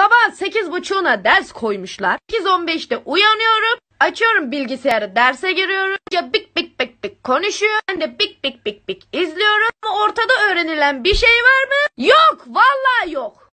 Sabah sekiz 8.30'una ders koymuşlar. Sekiz on beşte uyanıyorum. Açıyorum bilgisayarı derse giriyorum. Ya bik bik bik bik konuşuyor. Ben de bik bik bik bik izliyorum. ortada öğrenilen bir şey var mı? Yok vallahi yok.